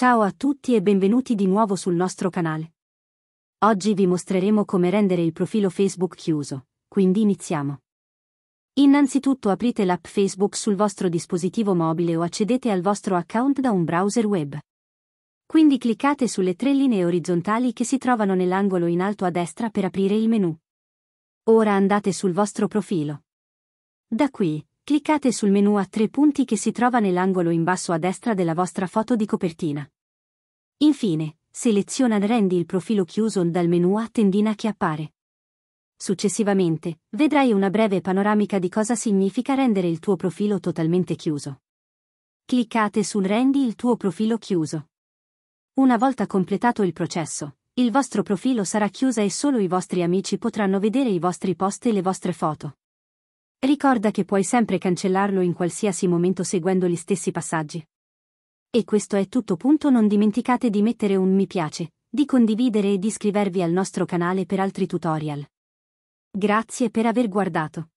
Ciao a tutti e benvenuti di nuovo sul nostro canale. Oggi vi mostreremo come rendere il profilo Facebook chiuso, quindi iniziamo. Innanzitutto aprite l'app Facebook sul vostro dispositivo mobile o accedete al vostro account da un browser web. Quindi cliccate sulle tre linee orizzontali che si trovano nell'angolo in alto a destra per aprire il menu. Ora andate sul vostro profilo. Da qui, cliccate sul menu a tre punti che si trova nell'angolo in basso a destra della vostra foto di copertina. Infine, seleziona Rendi il profilo chiuso dal menu a tendina che appare. Successivamente, vedrai una breve panoramica di cosa significa rendere il tuo profilo totalmente chiuso. Cliccate sul Rendi il tuo profilo chiuso. Una volta completato il processo, il vostro profilo sarà chiuso e solo i vostri amici potranno vedere i vostri post e le vostre foto. Ricorda che puoi sempre cancellarlo in qualsiasi momento seguendo gli stessi passaggi. E questo è tutto. Punto. Non dimenticate di mettere un mi piace, di condividere e di iscrivervi al nostro canale per altri tutorial. Grazie per aver guardato.